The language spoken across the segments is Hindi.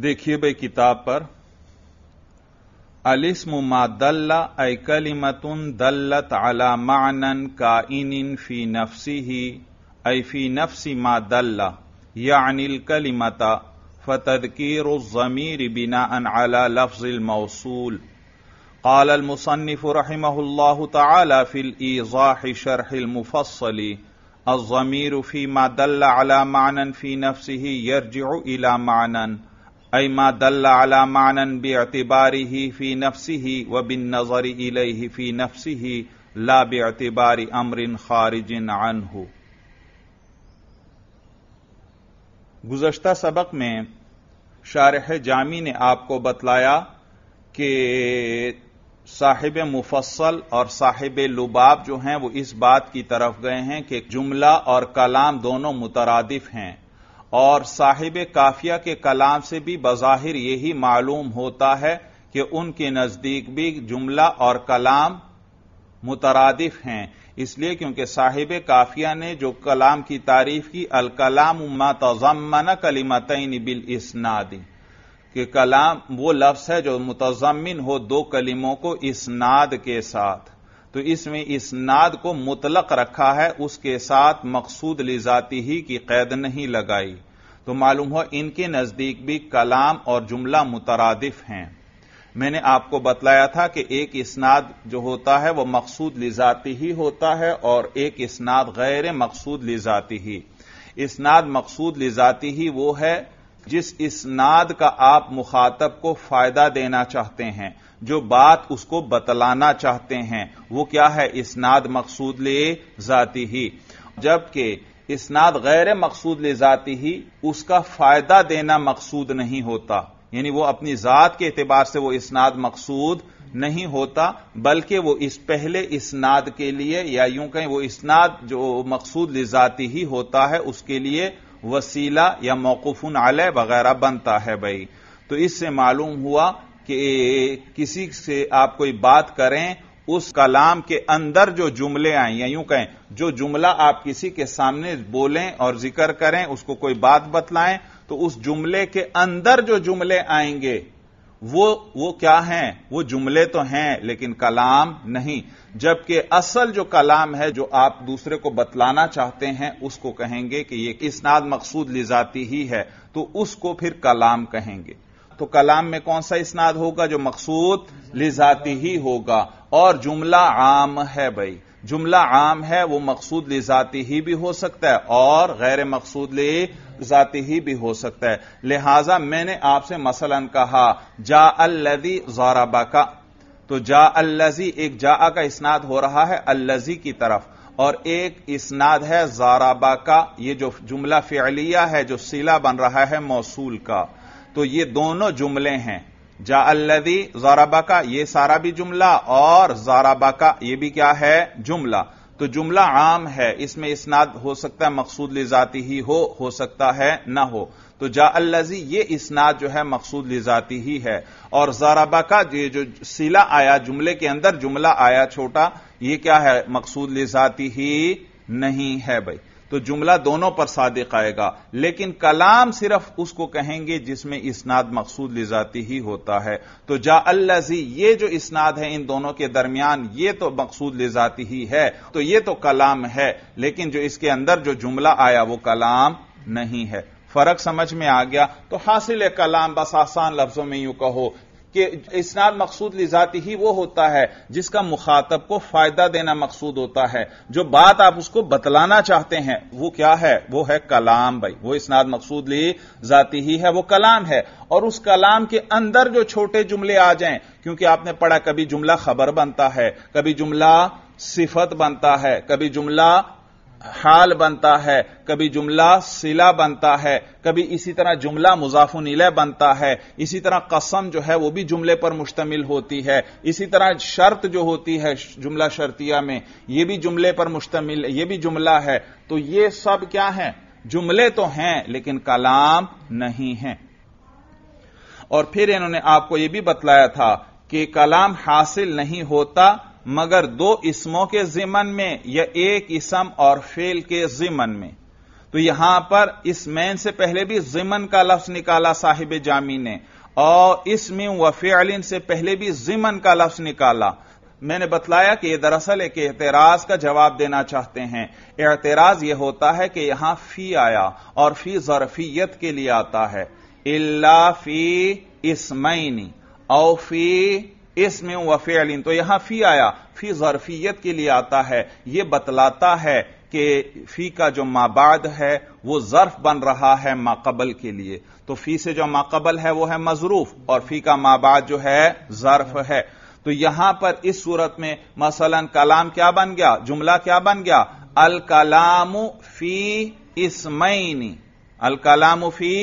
देखिए भाई किताब पर अलिस्म मादल्ला ए कलिमतुन दल्लत अला मानन का इन फी ما دل ऐ फी नफसी मादल्ला या अनिल कलिमता فتذكير الضمير بناء على لفظ الموصول قال المصنف رحمه الله تعالى في الإيضاح شرح المفصل الضمير فيما دل على معنى في نفسه يرجع إلى معنى अमा दल्ला मानन अतिबारी ही फी नफसी ही व बिन नजरी इले ही फी नफसी ही ला अतिबारी अमरिन खारिजिन अनहू गुजश्ता सबक में शारह जामी ने आपको बतलाया कि साहिब मुफसल और साहिब लुबाब जो हैं वो इस बात की तरफ गए हैं कि जुमला और कलाम दोनों मुतरदिफ हैं और साहिब काफिया के कलाम से भी बज़ाहिर यही मालूम होता है कि उनके नज़दीक भी जुमला और कलाम मुतरदिफ हैं इसलिए क्योंकि साहिब काफिया ने जो कलाम की तारीफ की अल कलाम उम्मा तजमन कलिमतन बिल इसनादी के कलाम वो लफ्ज़ है जो मुतजमिन हो दो कलिमों को इसनाद के साथ तो इसमें इस नाद को मुतलक रखा है उसके साथ मकसूद लिजाती ही की कैद नहीं लगाई तो मालूम हो इनके नजदीक भी कलाम और जुमला मुतरदिफ हैं मैंने आपको बतलाया था कि एक इसनाद जो होता है वह मकसूद लिजाती ही होता है और एक इसनाद गैर मकसूद लिजाती ही इसनाद मकसूद लिजाती ही वो है जिस इसनाद का आप मुखातब को फायदा देना चाहते हैं जो बात उसको बतलाना चाहते हैं वो क्या है इसनाद मकसूद ले जाती ही जबकि इसनाद गैर मकसूद ले जाती ही उसका फायदा देना मकसूद नहीं होता यानी वो अपनी जात के एतबार से वो इसनाद मकसूद नहीं होता बल्कि वो इस पहले इसनाद के लिए या यूं कहें वो इसनाद जो मकसूद ले जाती ही होता है उसके लिए वसीला या मौकूफन आलय वगैरह बनता है भाई तो इससे मालूम हुआ कि किसी से आप कोई बात करें उस कलाम के अंदर जो जुमले आए या यूं कहें जो जुमला आप किसी के सामने बोलें और जिक्र करें उसको कोई बात बतलाएं तो उस जुमले के अंदर जो जुमले आएंगे वो वो क्या हैं वो जुमले तो हैं लेकिन कलाम नहीं जबकि असल जो कलाम है जो आप दूसरे को बतलाना चाहते हैं उसको कहेंगे कि ये इसनाद मकसूद लिजाती ही है तो उसको फिर कलाम कहेंगे तो कलाम में कौन सा इसनाद होगा जो मकसूद लिजाती ही होगा और जुमला आम है भाई जुमला आम है वो मकसूद लिजाती ही भी हो सकता है और गैर मकसूद ले जाती ही भी हो सकता है लिहाजा मैंने आपसे मसलन कहा जा अल्लजी जौराबा का तो जा अल्लजी एक जा का इसनाद हो रहा है अल्लजी की तरफ और एक इसनाद है जाराबा का यह जो जुमला फिलिया है जो सिला बन रहा है मौसूल का तो ये दोनों जुमले हैं जा अल्लदी जाराबा का यह सारा भी जुमला और जाराबा का यह भी क्या है जुमला तो जुमला आम है इसमें इसनाद हो सकता है मकसूद लिजाती ही हो हो सकता है ना हो तो जा ये इसनाद जो है मकसूद लिजाती ही है और जाराबा का ये जो सिला आया जुमले के अंदर जुमला आया छोटा ये क्या है मकसूद लिजाती ही नहीं है भाई तो जुमला दोनों पर सादिक आएगा लेकिन कलाम सिर्फ उसको कहेंगे जिसमें इसनाद मकसूद लिजाती ही होता है तो जा अल्लाजी ये जो इसनाद है इन दोनों के दरमियान ये तो मकसूद लिजाती ही है तो ये तो कलाम है लेकिन जो इसके अंदर जो जुमला आया वो कलाम नहीं है फर्क समझ में आ गया तो हासिल कलाम बस आसान लफ्जों में यूं कहो कि इसनाद मकसूद लिजाती ही वो होता है जिसका मुखातब को फायदा देना मकसूद होता है जो बात आप उसको बतलाना चाहते हैं वो क्या है वो है कलाम भाई वो इसनाद मकसूद ली जाती ही है वो कलाम है और उस कलाम के अंदर जो छोटे जुमले आ जाएं क्योंकि आपने पढ़ा कभी जुमला खबर बनता है कभी जुमला सिफत बनता है कभी जुमला हाल बनता है कभी जुमला सिला बनता है कभी इसी तरह जुमला मुजाफुन इलह बनता है इसी तरह कसम जो है वो भी जुमले पर मुश्तमिल होती है इसी तरह शर्त जो होती है जुमला शर्तिया में ये भी जुमले पर मुश्तमिल ये भी जुमला है तो ये सब क्या है जुमले तो हैं लेकिन कलाम नहीं है और फिर इन्होंने आपको यह भी बतलाया था कि कलाम हासिल नहीं होता मगर दो इसमों के जिमन में या एक इसम और फेल के जिमन में तो यहां पर इस मैन से पहले भी जिमन का लफ्ज निकाला साहिब जामी ने और इसमें व फेलिन से पहले भी जिमन का लफ्ज निकाला मैंने बतलाया कि यह दरअसल एक एतराज का जवाब देना चाहते हैं एतराज यह होता है कि यहां फी आया और फी जरफियत के लिए आता है इला फी इसमैनी औ फी इसमें व फेलिन तो यहां फी आया फी जरफियत के लिए आता है यह बतलाता है कि फी का जो माबाद है वह जर्फ बन रहा है माकबल के लिए तो फी से जो माकबल है वह है मजरूफ और फी का माबाद जो है जर्फ है तो यहां पर इस सूरत में मसलन कलाम क्या बन गया जुमला क्या बन गया अल कलाम फी इसमैनी अल कलामुफी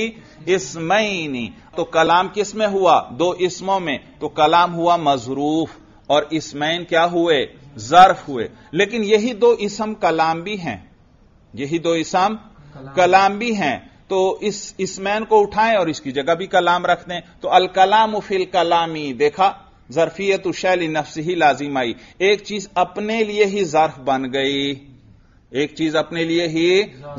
इसमैनी तो कलाम किस में हुआ दो इसमों में तो कलाम हुआ मजरूफ और इसमैन क्या हुए जर्फ हुए लेकिन यही दो इसम कलाम भी हैं यही दो इसम कलाम, कलाम भी हैं तो इस इसमैन को उठाएं और इसकी जगह भी कलाम रख दें तो अल कलाम फिल कलामी देखा जरफियत शैली नफ्स ही लाजिम आई एक चीज अपने लिए ही जर्फ बन गई एक चीज अपने लिए ही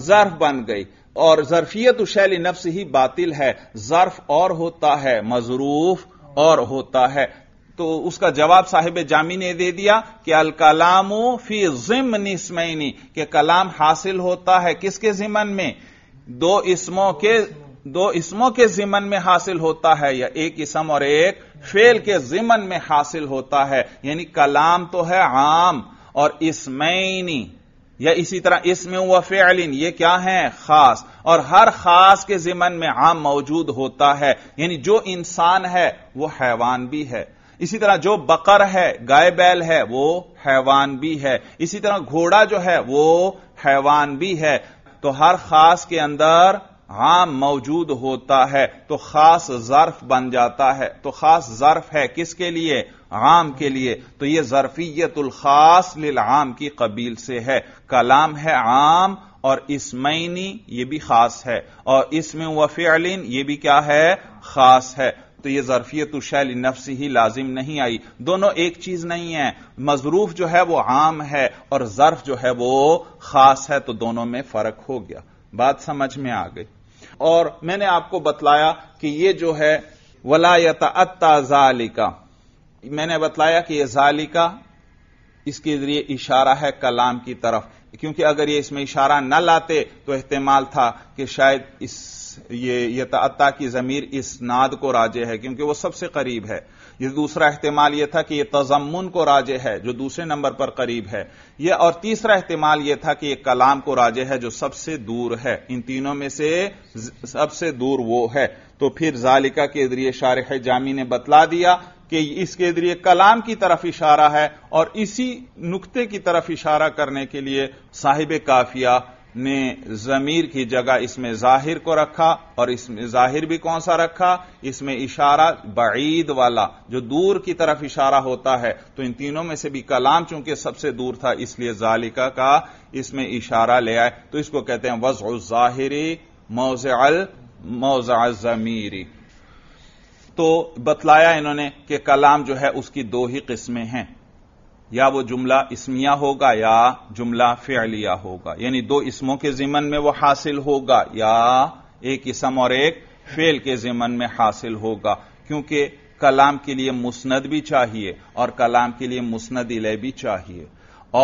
जर्फ बन गई और जरफियत शैल नफ्स ही बातिल है जर्फ और होता है मजरूफ और होता है तो उसका जवाब साहिब जामी ने दे दिया कि अल कलामो फी जिमन निस्मैनी के कलाम हासिल होता है किसके जिमन में दो इसमों के दो इसमों के जिमन में हासिल होता है या एक इसम और एक फेल के जिमन में हासिल होता है यानी कलाम तो है आम और इसमैनी या इसी तरह इसमें हुआ फेलिन ये क्या है खास और हर खास के जिमन में आम मौजूद होता है यानी जो इंसान है वो हैवान भी है इसी तरह जो बकर है गाय बैल है वो हैवान भी है इसी तरह घोड़ा जो है वो हैवान भी है तो हर खास के अंदर आम मौजूद होता है तो खास जर्फ बन जाता है तो खास जर्फ है किसके लिए आम के लिए तो यह लिल आम की कबील से है कलाम है आम और इसमैनी यह भी खास है और इसमें वफ़ियलिन यह भी क्या है खास है तो यह जरफियत शैल नफ्स ही लाजिम नहीं आई दोनों एक चीज नहीं है मजरूफ जो है वो आम है और जर्फ जो है वो खास है तो दोनों में फर्क हो गया बात समझ में आ गई और मैंने आपको बतलाया कि यह जो है वलायता जालिका मैंने बतलाया कि यह जालिका इसके जरिए इशारा है कलाम की तरफ क्योंकि अगर ये इसमें इशारा न लाते तो एहतमाल था कि शायद इस ये यता की जमीर इस नाद को राजे है क्योंकि वह सबसे करीब है ये दूसरा एहतमाल यह था कि यह तजमुन को राजे है जो दूसरे नंबर पर करीब है यह और तीसरा एहतमाल यह था कि यह कलाम को राजे है जो सबसे दूर है इन तीनों में से सबसे दूर वो है तो फिर जालिका के जरिए शारह जामी ने बतला दिया कि इसके जरिए कलाम की तरफ इशारा है और इसी नुकते की तरफ इशारा करने के लिए साहिब काफिया ने जमीर की जगह इसमें जाहिर को रखा और इसमें जाहिर भी कौन सा रखा इसमें इशारा बईद वाला जो दूर की तरफ इशारा होता है तो इन तीनों में से भी कलाम चूंकि सबसे दूर था इसलिए जालिका का इसमें इशारा ले आए तो इसको कहते हैं वज जाहिरी मौज अल मौजा जमीरी तो बतलाया इन्होंने कि कलाम जो है उसकी दो ही किस्में हैं या वो जुमला इसमिया होगा या जुमला फेलिया होगा यानी दो इसमों के जिमन में वो हासिल होगा या एक इसम और एक फेल के जिमन में हासिल होगा क्योंकि कलाम के लिए मुस्ंद भी चाहिए और कलाम के लिए मुस्ंद इले भी चाहिए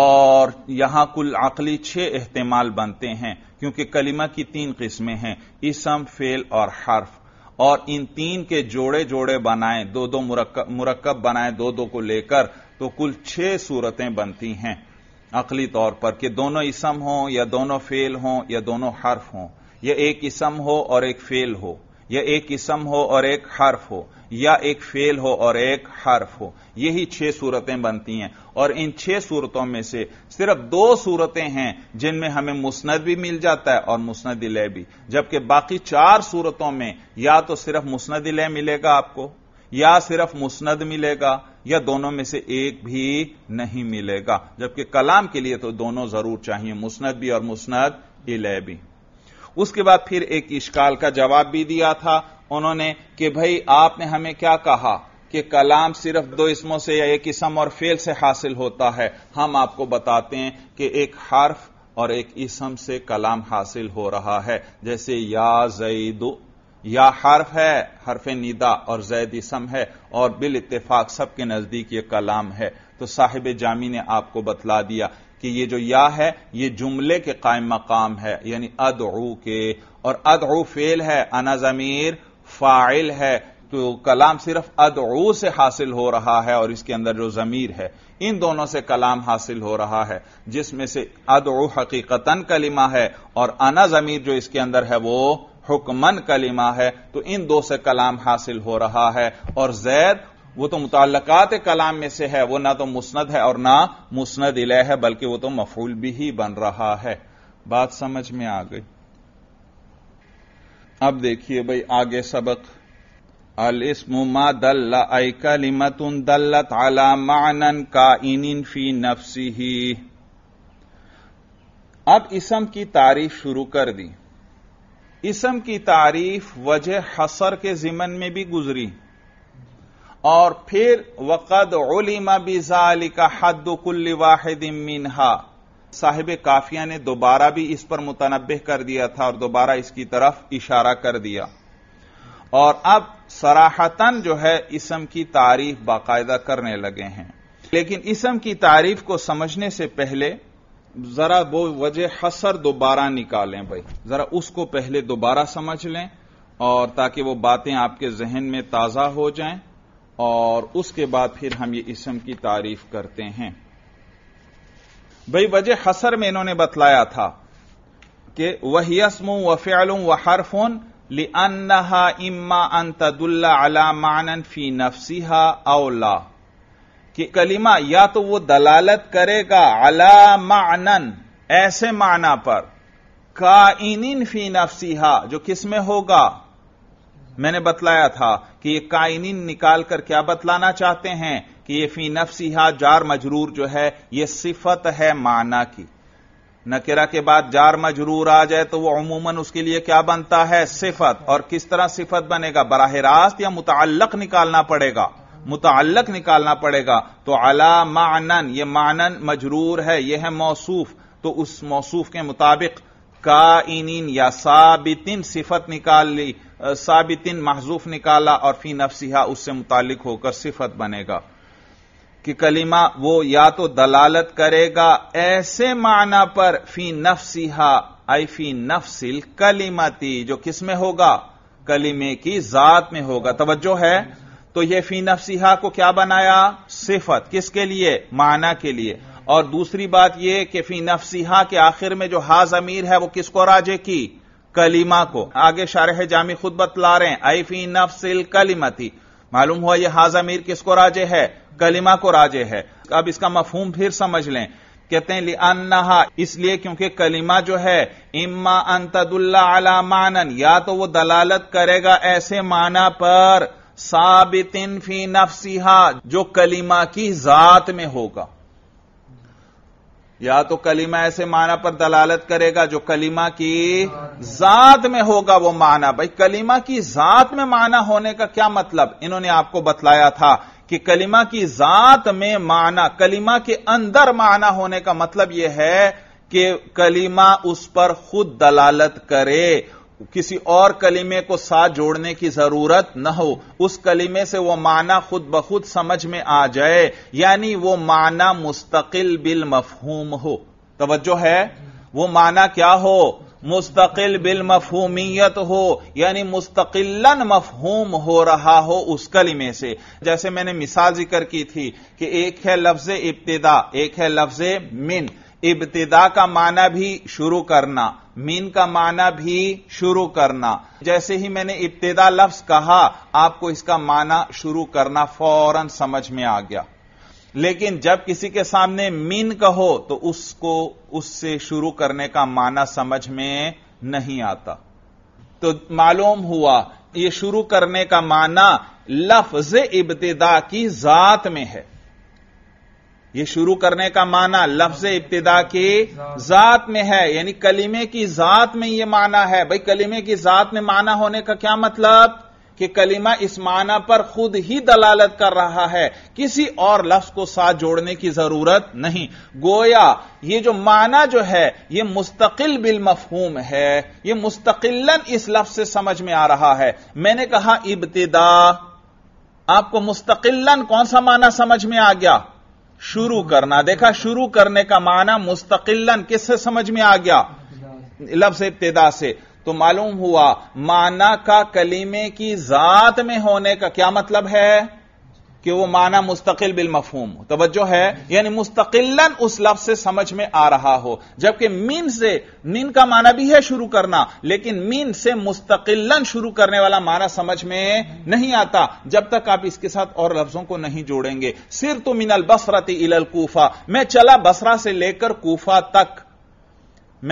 और यहां कुल अकली छह अहतमाल बनते हैं क्योंकि कलिमा की तीन किस्में हैं इसम फेल और हर्फ और इन तीन के जोड़े जोड़े बनाए दो दो मुरक्कब मुरक्कब बनाए दो दो को लेकर तो कुल छह सूरतें बनती हैं अकली तौर पर कि दोनों इसम हों या दोनों फेल हों या दोनों हर्फ हों या एक इसम हो और एक फेल हो या एक इसम हो और एक हर्फ हो या एक फेल हो और एक हर्फ हो यही छह सूरतें बनती हैं और इन छह सूरतों में से सिर्फ दो सूरतें हैं जिनमें हमें मुस्नद भी मिल जाता है और मुस्नद इलय भी जबकि बाकी चार सूरतों में या तो सिर्फ मुस्नद इलय मिलेगा आपको या सिर्फ मुस्नद मिलेगा या दोनों में से एक भी नहीं मिलेगा जबकि कलाम के लिए तो दोनों जरूर चाहिए मुस्नद भी और मुस्नद इले भी उसके बाद फिर एक इश्काल का जवाब भी दिया था उन्होंने कि भाई आपने हमें क्या कहा कि कलाम सिर्फ दो इसमों से या एक इसम और फेल से हासिल होता है हम आपको बताते हैं कि एक हर्फ और एक इसम से कलाम हासिल हो रहा है जैसे या जईदु या हर्फ है हर्फ निदा और जैद इसम है और बिल इतफाक सबके नजदीक ये कलाम है तो साहिब जामी ने आपको बतला दिया कि ये जो या है ये जुमले के कायम मकाम है यानी अदऊ के और अदऊ फेल है अना जमीर फाइल है तो कलाम सिर्फ अदऊ से हासिल हो रहा है और इसके अंदर जो जमीर है इन दोनों से कलाम हासिल हो रहा है जिसमें से अदऊ हकीकतन कलिमा है और अना जमीर जो इसके अंदर है वो हुक्मन कलिमा है तो इन दो से कलाम हासिल हो रहा है और जैद वो तो मुतलक़ात कलाम में से है वो ना तो मुस्ंद है और ना मुस्ंद इले है बल्कि वो तो मफूल भी ही बन रहा है बात समझ में आ गई अब देखिए भाई आगे सबक अल इसमुमा मा दल्ला आई कलिमत दल्लत अला मानन का इन फी नफसी ही अब इसम की तारीफ शुरू कर दी इसम की तारीफ वजह हसर के जिमन में भी गुजरी और फिर वक़द उलिमा बिजाली का हद कुल्ल वाहिद मिनहा साहिब काफिया ने दोबारा भी इस पर मुतनबह कर दिया था और दोबारा इसकी तरफ इशारा कर दिया और अब सराहतन जो है इसम की तारीफ बाकायदा करने लगे हैं लेकिन इसम की तारीफ को समझने से पहले जरा वो वजह हसर दोबारा निकालें भाई जरा उसको पहले दोबारा समझ लें और ताकि वो बातें आपके जहन में ताजा हो जाएं और उसके बाद फिर हम ये इसम की तारीफ करते हैं भाई वजह हसर में इन्होंने बतलाया था कि वहीसमु वफ़्यालुम व हरफोन लिअन्नहा इम्मा अन अला मानन फी नफसीहा अवला कि कलिमा या तो वो दलालत करेगा अला मानन ऐसे माना पर का इन फी नफसीहा जो किसमें होगा मैंने बतलाया था कि ये कायनीन निकाल कर क्या बतलाना चाहते हैं कि ये फी नफसीहा जार मजरूर जो है ये सिफत है माना की नकेरा के बाद जार मजरूर आ जाए तो वह अमूमन उसके लिए क्या बनता है सिफत और किस तरह सिफत बनेगा बराह रास्त या मुतालक निकालना पड़ेगा मुतालक निकालना पड़ेगा तो अला मानन ये मानन मजरूर है यह है मौसूफ तो उस मौसूफ के मुताबिक का इनिन या साबितिन सिफत निकाल ली साबितिन महजूफ निकाला और फी नफसीहा उससे मुतालिक होकर सिफत बनेगा कि कलीमा वो या तो दलालत करेगा ऐसे माना पर फी नफसीहा आई फी नफसिल कलीमती जो किस में होगा कलीमे की जात में होगा तवज्जो है तो यह फी नफसीहा को क्या बनाया सिफत किसके लिए माना के लिए और दूसरी बात यह कि फी नफसीहा के आखिर में जो हाज अमीर है वो किसको राजे की कलीमा को आगे शारह जामी खुद बतला रहे हैं आईफी नफसिल कलीमती मालूम हुआ यह अमीर किसको राजे है कलीमा को राजे है अब इसका मफहूम फिर समझ लें कहते हैं लिअन्नहा इसलिए क्योंकि कलीमा जो है इम्मा अंतदुल्ला अला मानन या तो वो दलालत करेगा ऐसे माना पर साबितिन फी नफसिहा जो कलीमा की जात में होगा या तो कलीमा ऐसे माना पर दलालत करेगा जो कलीमा की जात में होगा वो माना भाई कलीमा की जात में माना होने का क्या मतलब इन्होंने आपको बतलाया था कि कलीमा की जात में माना कलीमा के अंदर माना होने का मतलब यह है कि कलीमा उस पर खुद दलालत करे किसी और कलीमे को साथ जोड़ने की जरूरत न हो उस कलीमे से वो माना खुद ब खुद समझ में आ जाए यानी वो माना मुस्तकिल बिल मफहूम हो तोज्जो है वो माना क्या हो मुस्तकिल बिल मफहूमियत हो यानी मुस्तकिलन मफहूम हो रहा हो उस कलिमे से जैसे मैंने मिसाल जिक्र की थी कि एक है लफ्ज इब्तदा एक है लफ्ज मिन इब्तदा का माना भी शुरू करना मीन का माना भी शुरू करना जैसे ही मैंने इब्तदा लफ्ज कहा आपको इसका माना शुरू करना फौरन समझ में आ गया लेकिन जब किसी के सामने मीन कहो तो उसको उससे शुरू करने का माना समझ में नहीं आता तो मालूम हुआ यह शुरू करने का माना लफ्ज इब्तदा की जात में है ये शुरू करने का माना लफ्ज इब्तदा के जात में है यानी कलीमे की जात में ये माना है भाई कलीमे की जात में माना होने का क्या मतलब कि कलीमा इस माना पर खुद ही दलालत कर रहा है किसी और लफ्ज को साथ जोड़ने की जरूरत नहीं गोया ये जो माना जो है ये मुस्तकिल बिल मफहूम है ये मुस्तकिलन इस लफ्ज से समझ में आ रहा है मैंने कहा इब्तदा आपको मुस्तकिलन कौन सा माना समझ में आ गया शुरू करना देखा शुरू करने का माना मुस्तकिलन किससे समझ में आ गया लफ्ज इब्तदा से तो मालूम हुआ माना का कलीमे की जात में होने का क्या मतलब है कि वो माना मुस्तकिल बिल मफहूम तवज्जो है यानी मुस्तकिलन उस लफ्ज से समझ में आ रहा हो जबकि मीन से मीन का माना भी है शुरू करना लेकिन मीन से मुस्तकिलन शुरू करने वाला माना समझ में नहीं आता जब तक आप इसके साथ और लफ्जों को नहीं जोड़ेंगे सिर तो मिनल बसरत इलल कूफा मैं चला बसरा से लेकर कूफा तक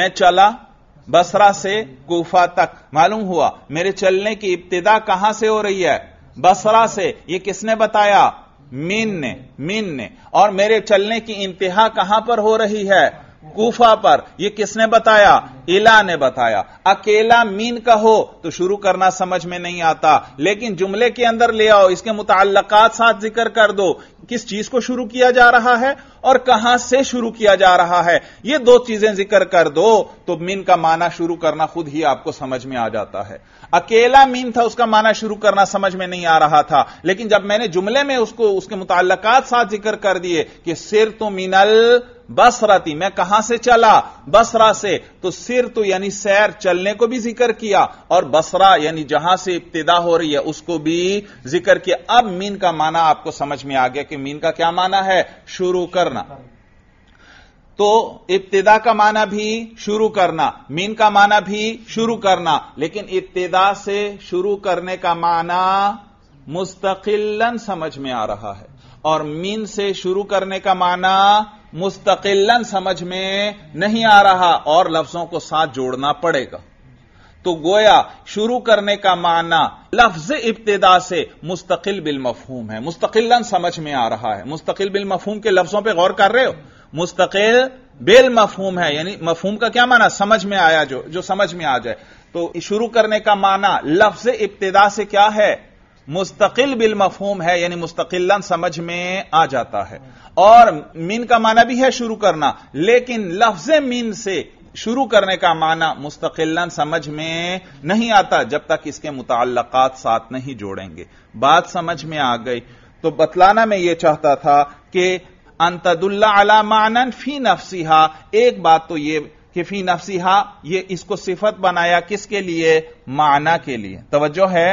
मैं चला बसरा से कूफा तक मालूम हुआ मेरे चलने की इब्तदा कहां से हो रही है बसरा से यह किसने बताया मीन ने मीन ने और मेरे चलने की इंतहा कहां पर हो रही है कूफा पर यह किसने बताया इला ने बताया अकेला मीन का हो तो शुरू करना समझ में नहीं आता लेकिन जुमले के अंदर ले आओ इसके मुतालकात साथ जिक्र कर दो किस चीज को शुरू किया जा रहा है और कहां से शुरू किया जा रहा है ये दो चीजें जिक्र कर दो तो मीन का माना शुरू करना खुद ही आपको समझ में आ जाता है अकेला मीन था उसका माना शुरू करना समझ में नहीं आ रहा था लेकिन जब मैंने जुमले में उसको उसके मुतालकात साथ जिक्र कर दिए कि सिर तो मीनल थी मैं कहां से चला बसरा से तो सिर तो यानी सैर चलने को भी जिक्र किया और बसरा यानी जहां से इब्तदा हो रही है उसको भी जिक्र किया अब मीन का माना आपको समझ में आ गया कि मीन का क्या माना है शुरू करना तो इब्तदा का माना भी शुरू करना मीन का माना भी शुरू करना लेकिन इब्तदा से शुरू करने का माना मुस्तकिलन समझ में आ रहा है और मीन से शुरू करने का माना मुस्तकिलन समझ में नहीं आ रहा और लफ्जों को साथ जोड़ना पड़ेगा तो गोया शुरू करने का माना लफ्ज इब्तदा से मुस्तकिल बिल मफहूम है मुस्तकिलन समझ में आ रहा है मुस्तकिल बिल मफहूम के लफ्जों पर गौर कर रहे हो मुस्तकिल बेल मफहूम है यानी मफहूम का क्या माना समझ में आया जो जो समझ में आ जाए तो शुरू करने का माना लफ्ज इब्तदा से क्या है मुस्तकिल बिल मफहूम है यानी मुस्तकिलन समझ में आ जाता है और मीन का माना भी है शुरू करना लेकिन लफ्ज मीन से शुरू करने का माना मुस्तकिलन समझ में नहीं आता जब तक इसके मुतलक़ात साथ नहीं जोड़ेंगे बात समझ में आ गई तो बतलाना मैं यह चाहता था कि अंतदुल्ला अला मानन फी नफसीहा एक बात तो यह कि फी नफसीहा यह इसको सिफत बनाया किसके लिए माना के लिए तोज्जो है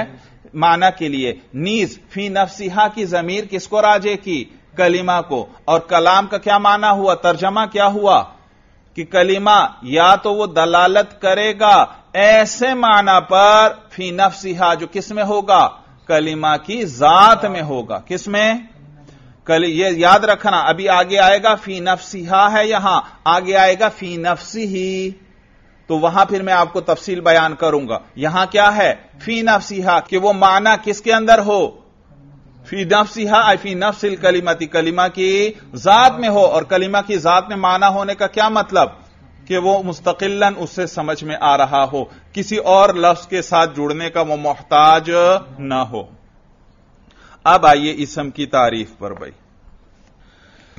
माना के लिए नीज फी नफसीहा की जमीर किसको राजे की कलीमा को और कलाम का क्या माना हुआ तर्जमा क्या हुआ कि कलीमा या तो वो दलालत करेगा ऐसे माना पर फी नफसीहा जो किस में होगा कलीमा की जात में होगा किस में कल ये याद रखना अभी आगे आएगा फी नफसीहा है यहां आगे आएगा फी नफसी ही तो वहां फिर मैं आपको तफसील बयान करूंगा यहां क्या है फी नफसीहा कि वो माना किसके अंदर हो फी नफसीहा फी नफसिल कलीमती कलीमा की जात में हो और कलीमा की जात में माना होने का क्या मतलब कि वो मुस्तकिलन उससे समझ में आ रहा हो किसी और लफ्ज के साथ जुड़ने का वो मोहताज ना हो अब आइए इसम की तारीफ पर भाई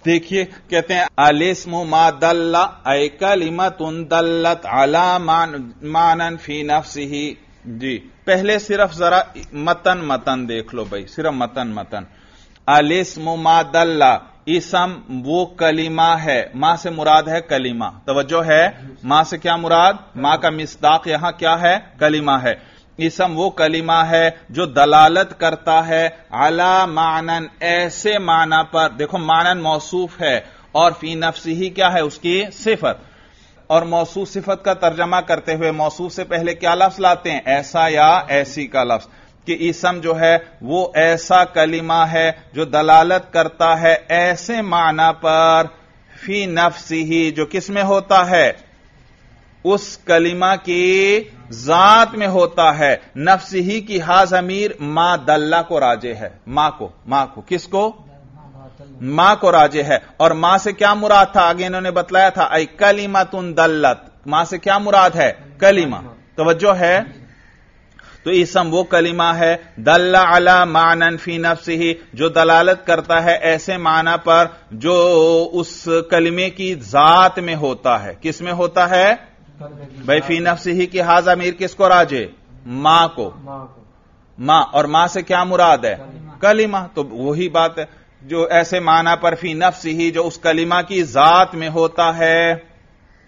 देखिए कहते हैं अलिस्मु मा दल्ला ऐ कलिमतुन दल्लत अला मान मानन फी ही जी पहले सिर्फ जरा मतन मतन देख लो भाई सिर्फ मतन मतन अलिस्मु मा दल्ला इसम वो कलीमा है मां से मुराद है कलीमा तवज्जो है मां से क्या मुराद मां का मिस्ताक यहां क्या है कलीमा है इसम वो कलिमा है जो दलालत करता है अला मानन ऐसे माना पर देखो मानन मौसूफ है और फी नफसी ही क्या है उसकी सिफत और मौसू सिफत का तर्जमा करते हुए मौसू से पहले क्या लफ्ज लाते हैं ऐसा या ऐसी का लफ्ज कि इसम जो है वो ऐसा कलिमा है जो दलालत करता है ऐसे माना पर फी नफसी ही जो किसमें होता है उस कलिमा की जात में होता है नफ्स ही की हाज अमीर मां दल्ला को राजे है मां को मां को किसको मां को राजे है और मां से क्या मुराद था आगे इन्होंने बतलाया था आई कलीमा तुन दल्लत मां से क्या मुराद है कलीमा तोज्जो है तो इसम वो कलिमा है दल्ला अला मानन फी नफ्स ही जो दलालत करता है ऐसे माना पर जो उस कलिमे की जात में होता है किस में होता है भाई फी नफसी ही की हाज अमीर किसको राजे मां को मां और मां से क्या मुराद है कलीमा तो वही बात है जो ऐसे माना पर फी नफसी ही जो उस कलीमा की जात में होता है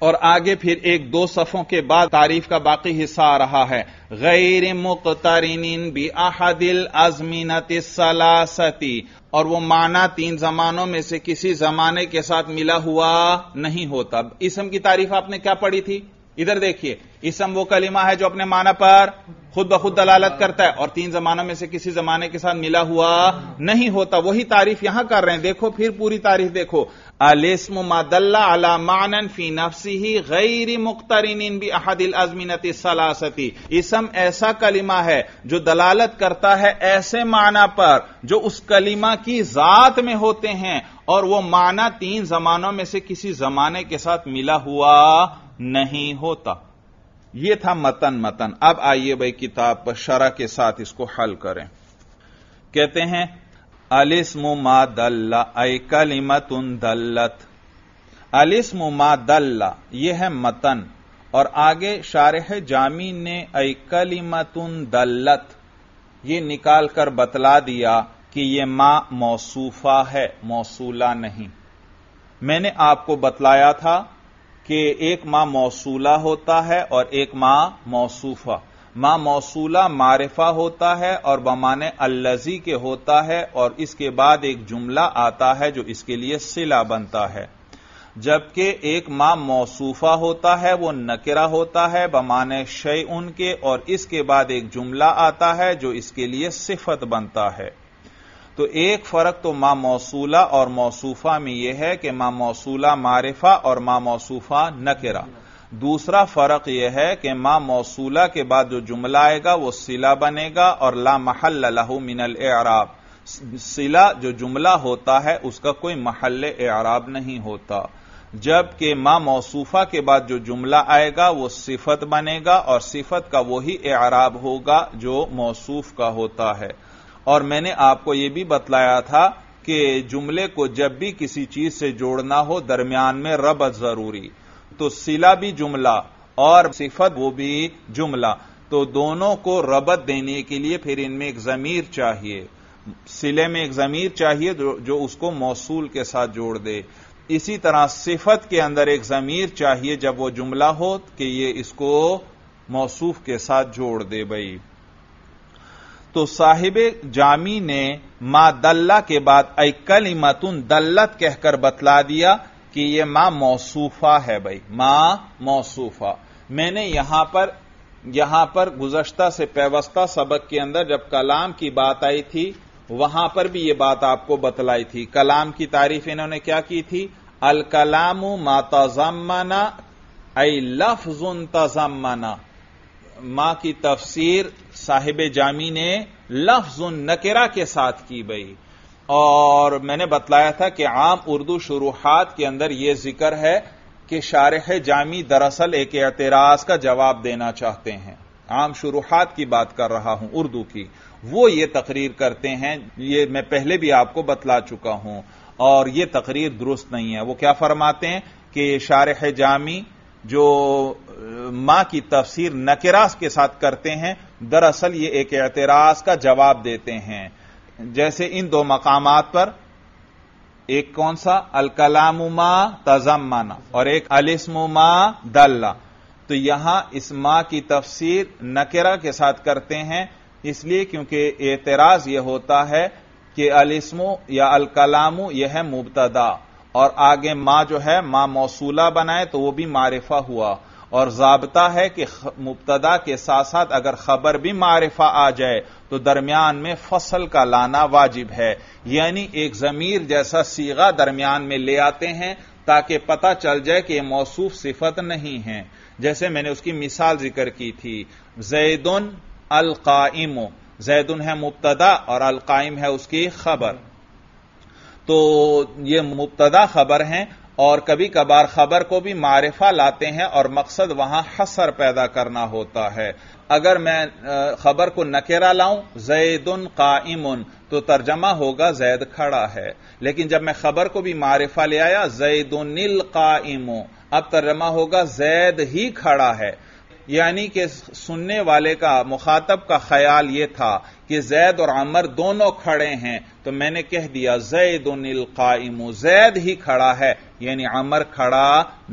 और आगे फिर एक दो सफों के बाद तारीफ का बाकी हिस्सा आ रहा है गैर मुख्तरिन भी अहदिल अजमीनत सलासती और वो माना तीन जमानों में से किसी जमाने के साथ मिला हुआ नहीं होता इसम की तारीफ आपने क्या पढ़ी थी इधर देखिए इसम वो कलिमा है जो अपने माना पर खुद ब खुद दलालत करता है और तीन जमानों में से किसी जमाने के साथ मिला हुआ नहीं होता वही तारीफ यहां कर रहे हैं देखो फिर पूरी तारीफ देखो अलिस्म मादल्ला अला मानन फी नफसी ही मुख्तरीन इन भी अहदिल अजमिनत सलासती इसम ऐसा कलिमा है जो दलालत करता है ऐसे माना पर जो उस कलिमा की जात में होते हैं और वो माना तीन जमानों में से किसी जमाने के साथ मिला हुआ नहीं होता यह था मतन मतन अब आइए भाई किताब पर शरा के साथ इसको हल करें कहते हैं अलिस्म मा दल्ला ऐ कलिमत उन दल्लत अलिस्म मा दल्ला यह है मतन और आगे शारह जामी ने ऐ कलिमत उन दल्लत यह निकालकर बतला दिया कि यह मां मौसूफा है मौसूला नहीं मैंने आपको बतलाया था कि एक मां मौसूला होता है और एक मां मौसूफा मां मौसूला मारिफा होता है और बमाने अल्लजी के होता है और इसके बाद एक जुमला आता है जो इसके लिए सिला बनता है जबकि एक मां मौसूफा होता है वो नकिरा होता है बमाने शय उनके और इसके बाद एक जुमला आता है जो इसके लिए सिफत बनता है तो एक फर्क तो मां मौसूला और मौसूफा में यह है कि मां मौसूला मारिफा और मां मौसूफा नकेरा दूसरा फर्क यह है कि मां मौसूला के बाद जो जुमला आएगा वो सिला बनेगा और ला महल लहू मिनल एराब सिला जो जुमला होता है उसका कोई महल एराब नहीं होता जबकि मां मौसूफा के बाद जो जुमला आएगा वो सिफत बनेगा और सिफत का वही एराब होगा जो मौसूफ का होता है और मैंने आपको यह भी बतलाया था कि जुमले को जब भी किसी चीज से जोड़ना हो दरमियान में रब जरूरी तो सिला भी जुमला और सिफत वो भी जुमला तो दोनों को रबत देने के लिए फिर इनमें एक जमीर चाहिए सिले में एक जमीर चाहिए जो, जो उसको मौसूल के साथ जोड़ दे इसी तरह सिफत के अंदर एक जमीर चाहिए जब वो जुमला हो कि ये इसको मौसूफ के साथ जोड़ दे भाई तो साहिब जामी ने मां दल्ला के बाद अकली मतुन दल्लत कहकर बतला दिया कि यह मां मौसूफा है भाई मां मौसूफा मैंने यहां पर यहां पर गुजश्ता से पैवस्ता सबक के अंदर जब कलाम की बात आई थी वहां पर भी यह बात आपको बतलाई थी कलाम की तारीफ इन्होंने क्या की थी अल कलाम मातजमना अ लफ्जुन तजमना मां की तफसीर साहिब जामी ने लफ्ज नकरा के साथ की बई और मैंने बतलाया था कि आम उर्दू शुरूहत के अंदर यह जिक्र है कि शारह जामी दरअसल एक एतराज का जवाब देना चाहते हैं आम शुरूहत की बात कर रहा हूं उर्दू की वो ये तकरीर करते हैं ये मैं पहले भी आपको बतला चुका हूं और ये तकरीर दुरुस्त नहीं है वो क्या फरमाते हैं कि शारह जामी जो मां की तफसीर नकरास के साथ करते हैं दरअसल ये एक एतराज का जवाब देते हैं जैसे इन दो मकाम पर एक कौन सा अलकलामुमा तजमाना और एक अलिस्मुमा दल्ला तो यहां इस मां की तफसीर नकेरा के साथ करते हैं इसलिए क्योंकि एतराज यह होता है कि अलिस्मो या अलकलामू यह है मुबतदा और आगे मां जो है मां मौसूला बनाए तो वो भी मारिफा हुआ और जाबता है कि मुबतदा के साथ साथ अगर खबर भी मारिफा आ जाए तो दरमियान में फसल का लाना वाजिब है यानी एक जमीर जैसा सीगा दरमियान में ले आते हैं ताकि पता चल जाए कि यह मौसू सिफत नहीं है जैसे मैंने उसकी मिसाल जिक्र की थी जैदन अलकाइम जैदन है मुबतदा और अलकाइम है उसकी खबर तो ये मुबतदा खबर है और कभी कभार खबर को भी मारिफा लाते हैं और मकसद वहां हसर पैदा करना होता है अगर मैं खबर को नकेरा लाऊं जैदन काइमुन तो तर्जमा होगा जैद खड़ा है लेकिन जब मैं खबर को भी मारिफा ले आया का इमो अब तर्जमा होगा जैद ही खड़ा है यानी कि सुनने वाले का मुखातब का ख्याल यह था कि जैद और अमर दोनों खड़े हैं तो मैंने कह दिया जैद उनकाइम जैद ही खड़ा है यानी अमर खड़ा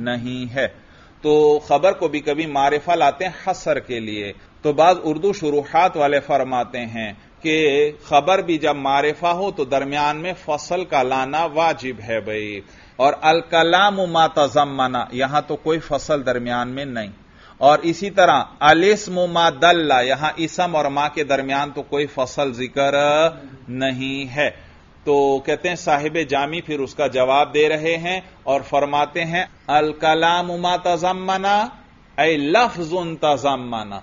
नहीं है तो खबर को भी कभी मारिफा लाते हैं हसर के लिए तो बाद उर्दू शुरुआत वाले फरमाते हैं कि खबर भी जब मारिफा हो तो दरमियान में फसल का लाना वाजिब है भाई और अलकलाम मातजमना यहां तो कोई फसल दरमियान में नहीं और इसी तरह अलिस मा दल्ला यहां इसम और मां के दरमियान तो कोई फसल जिक्र नहीं है तो कहते हैं साहिब जामी फिर उसका जवाब दे रहे हैं और फरमाते हैं अल कलाम उमा तजमना ए लफ्ज उन तजमना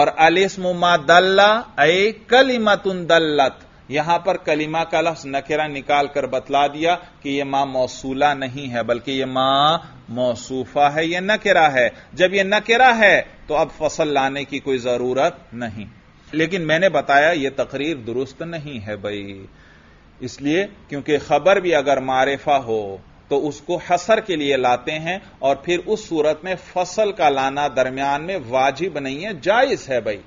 और अलिस मा दल्ला ए कलिमत उन दल्लत यहां पर कलीमा का लफ्ज नकेरा निकाल कर बतला दिया कि यह मां मौसूला नहीं है बल्कि यह मां मौसूफा है यह नकेरा है जब यह नकेरा है तो अब फसल लाने की कोई जरूरत नहीं लेकिन मैंने बताया यह तकरीर दुरुस्त नहीं है भाई इसलिए क्योंकि खबर भी अगर मारिफा हो तो उसको हसर के लिए लाते हैं और फिर उस सूरत में फसल का लाना दरमियान में वाजिब नहीं है जायज है भाई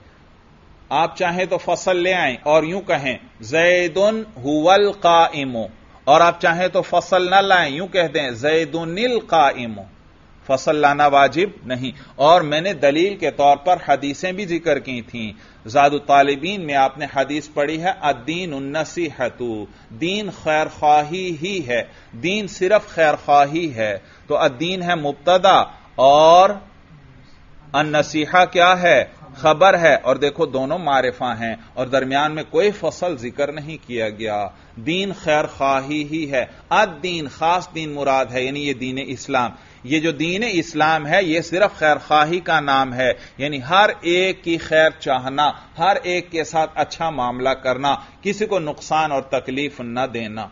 आप चाहें तो फसल ले आए और यूं कहें जैदन हुवल का इमो और आप चाहें तो फसल ना लाएं यूं कह दें जैदनिल का इमो फसल लाना वाजिब नहीं और मैंने दलील के तौर पर हदीसें भी जिक्र की थी जादु तालिबीन में आपने हदीस पढ़ी है अदीन उन्नसी हतु दीन खैर खाही ही है दीन सिर्फ खैर खाही है तो अदीन है मुबतदा और अनसीहा क्या है खबर है और देखो दोनों मारिफा हैं और दरमियान में कोई फसल जिक्र नहीं किया गया दीन खैर खाही ही है अद दीन खास दीन मुराद है यानी ये दीन इस्लाम ये जो दीन इस्लाम है ये सिर्फ खैर खाही का नाम है यानी हर एक की खैर चाहना हर एक के साथ अच्छा मामला करना किसी को नुकसान और तकलीफ न देना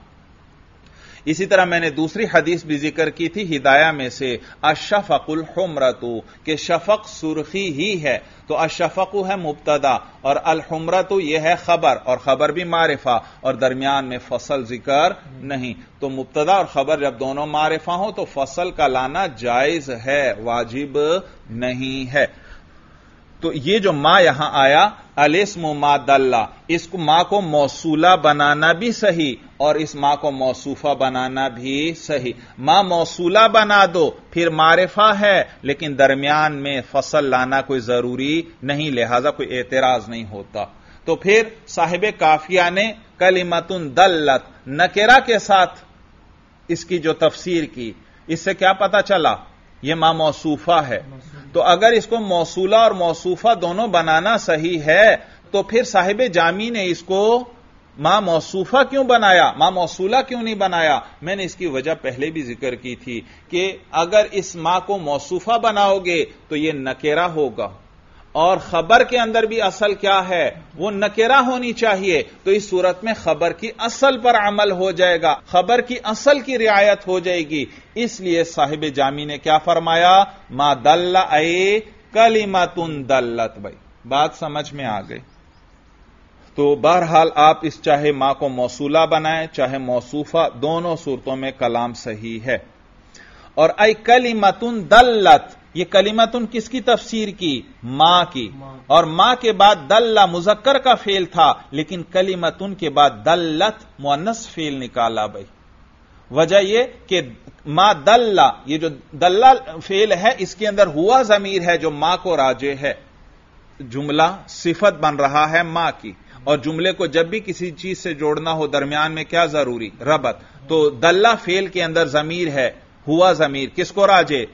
इसी तरह मैंने दूसरी हदीस भी जिक्र की थी हिदाया में से अशफकुल हमरतु के शफक सुर्खी ही है तो अशफकु है मुबतदा और अलहमरतु यह है खबर और खबर भी मारिफा और दरमियान में फसल जिक्र नहीं तो मुबतदा और खबर जब दोनों मारिफा हो तो फसल का लाना जायज है वाजिब नहीं है तो ये जो मां यहां आया अलिस मा दल्ला इस मां को मौसूला बनाना भी सही और इस मां को मौसूफा बनाना भी सही मां मौसूला बना दो फिर मारिफा है लेकिन दरमियान में फसल लाना कोई जरूरी नहीं लिहाजा कोई एतराज नहीं होता तो फिर साहिब काफिया ने कलिमतुन दल्लत नकेरा के साथ इसकी जो तफसीर की इससे क्या पता चला यह मां मौसूफा है तो अगर इसको मौसूला और मौसूफा दोनों बनाना सही है तो फिर साहिब जामी ने इसको मां मौसूफा क्यों बनाया मां मौसूला क्यों नहीं बनाया मैंने इसकी वजह पहले भी जिक्र की थी कि अगर इस मां को मौसूफा बनाओगे तो यह नकेरा होगा और खबर के अंदर भी असल क्या है वो नकेरा होनी चाहिए तो इस सूरत में खबर की असल पर अमल हो जाएगा खबर की असल की रियायत हो जाएगी इसलिए साहिब जामी ने क्या फरमाया मा दल्ला ए कलिमातुन दल्लत भाई बात समझ में आ गई तो बहरहाल आप इस चाहे मां को मौसूला बनाएं चाहे मौसूफा दोनों सूरतों में कलाम सही है और अई कलिमतुन दल्लत ये कलिमतुन किसकी तफसीर की मां की और मां के बाद दल्ला मुजक्कर का फेल था लेकिन कलिमतुन के बाद दल्लत मुअन्नस फेल निकाला भाई वजह यह कि मां दल्ला ये जो दल्ला फेल है इसके अंदर हुआ जमीर है जो मां को राजे है जुमला सिफत बन रहा है मां की और जुमले को जब भी किसी चीज से जोड़ना हो दरमियान में क्या जरूरी रबत तो दल्ला फेल के अंदर जमीर है हुआ जमीर किसको राजे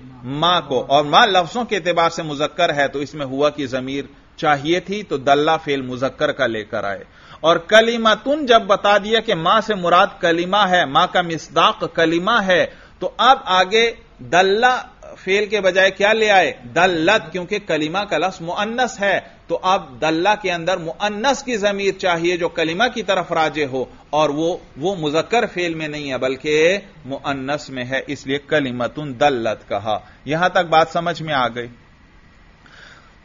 मां को और मां लफ्जों के एतबार से मुजक्कर है तो इसमें हुआ की जमीर चाहिए थी तो दल्ला फेल मुजक्कर का लेकर आए और कलीमा तुम जब बता दिया कि मां से मुराद कलीमा है मां का मिसदाक कलीमा है तो अब आगे दल्ला फेल के बजाय क्या ले आए दल्लत क्योंकि कलिमा का लफ्स मुअन्नस है तो अब दल्ला के अंदर मुअन्नस की जमीर चाहिए जो कलिमा की तरफ राजे हो और वो वो मुजक्कर फेल में नहीं है बल्कि मुअन्नस में है इसलिए कलिमतुन दल्लत कहा यहां तक बात समझ में आ गई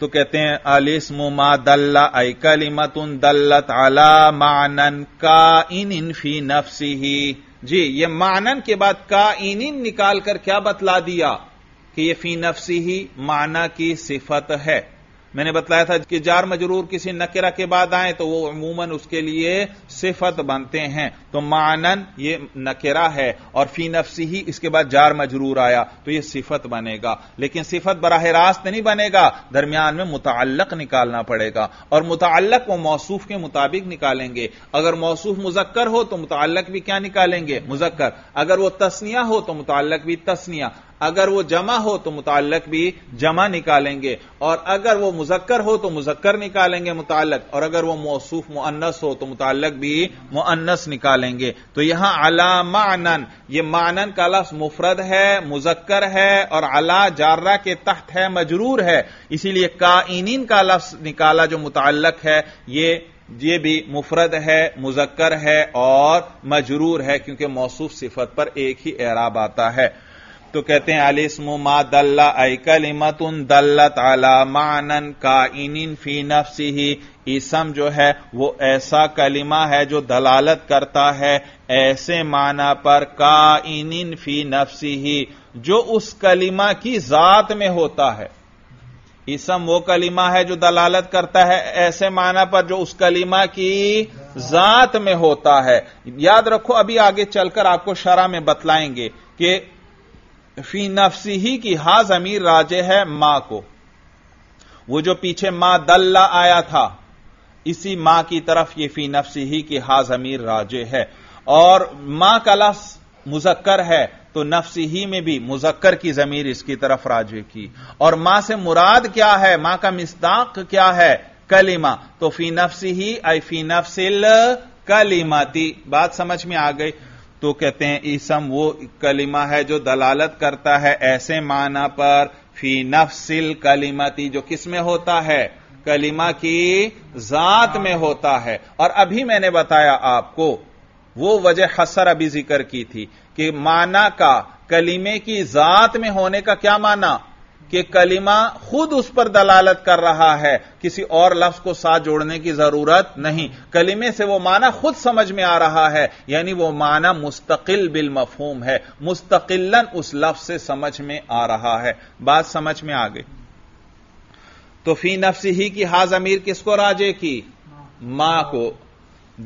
तो कहते हैं अलिस्मु मा दल्ला आई कलिमतुन दल्लत अला मानन का इन फी नफसी ही जी ये मानन के बाद का इनिन निकालकर क्या बतला दिया कि यह फी नफसी ही माना की सिफत है मैंने बताया था कि जार मजरूर किसी नकरा के बाद आए तो वो अमूमन उसके लिए सिफत बनते हैं तो मानन ये नकेरा है और फी नफसी ही इसके बाद जार मजरूर आया तो ये सिफत बनेगा लेकिन सिफत बराह रास्त नहीं बनेगा दरमियान में मुतालक निकालना पड़ेगा और मुतालक वो मौसूफ के मुताबिक निकालेंगे अगर मौसूफ मुजक्कर हो तो मुतालक भी क्या निकालेंगे मुजक्कर अगर वो तस्निया हो तो मुतालक भी तस्निया अगर वो जमा हो तो मुतालक भी जमा निकालेंगे और अगर वो मुजक्कर हो तो मुजक्कर निकालेंगे मुतालक और अगर वो मौसूफ मुअन्नस हो तो मुतालक भी मुअन्नस निकालेंगे तो यहां अला मानन ये मानन का लफ्स मुफरद है मुजक्कर है और अला जार्रा के तहत है मजरूर है इसीलिए काइनिन का लफ्स निकाला जो मुतालक है ये ये भी मुफरद है मुजक्कर है और मजरूर है क्योंकि मौसूफ सिफत पर एक ही एराब आता है तो कहते हैं अलिस्मु मा दल्ला आई उन दल्लत अला मानन का इन इन फी नफसी ही इसम जो है वो ऐसा कलिमा है जो दलालत करता है ऐसे माना पर का इन फी नफसी ही जो उस कलिमा की जात में होता है इसम वो कलिमा है जो दलालत करता है ऐसे माना पर जो उस कलिमा की जात में होता है याद रखो अभी आगे चलकर आपको शरा में बतलाएंगे कि फी नफसी ही की हा जमीर राजे है मां को वो जो पीछे मां दल्ला आया था इसी मां की तरफ ये फी नफसी ही की हा जमीर राजे है और मां का लफ्स मुजक्कर है तो नफसी ही में भी मुजक्कर की जमीर इसकी तरफ राजे की और मां से मुराद क्या है मां का मिस्ताक क्या है कलिमा तो फी नफसी ही आई फी नफसिल कलिमाती बात समझ में आ गई तो कहते हैं इसम वो कलिमा है जो दलालत करता है ऐसे माना पर फी नफसिल कलिमती जो किस में होता है कलिमा की जात में होता है और अभी मैंने बताया आपको वो वजह हसर अभी जिक्र की थी कि माना का कलीमे की जात में होने का क्या माना कि कलिमा खुद उस पर दलालत कर रहा है किसी और लफ्ज को साथ जोड़ने की जरूरत नहीं कलिमे से वो माना खुद समझ में आ रहा है यानी वो माना मुस्तकिल बिल मफहूम है मुस्तकिलन उस लफ्ज से समझ में आ रहा है बात समझ में आ गई तो फी नफ्स ही की हाज अमीर किसको राजे की मां को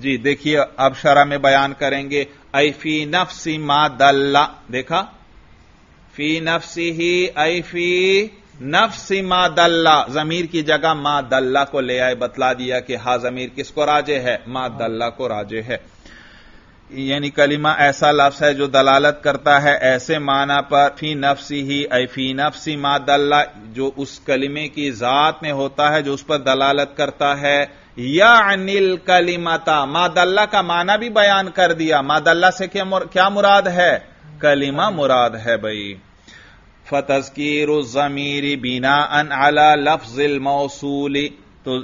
जी देखिए अब शरा में बयान करेंगे ऐफी नफ्सी मा दल्ला देखा फी नफसी ही आई फी नफसी मा दल्ला जमीर की जगह मा दल्ला को ले आए बतला दिया कि हा जमीर किसको राजे है मा दल्ला को राजे है यानी कलिमा ऐसा लफ्स है जो दलालत करता है ऐसे माना पर फी नफसी ही ऐ फी नफसी मा दल्ला जो उस कलिमे की जात में होता है जो उस पर दलालत करता है या अनिल कलिमाता मा दल्ला का माना भी बयान कर दिया मा दल्ला से क्या मुराद है कलिमा मुराद है भाई फतस्कीर ज़मीरी बिना अन अला लफ्ज मौसूली तो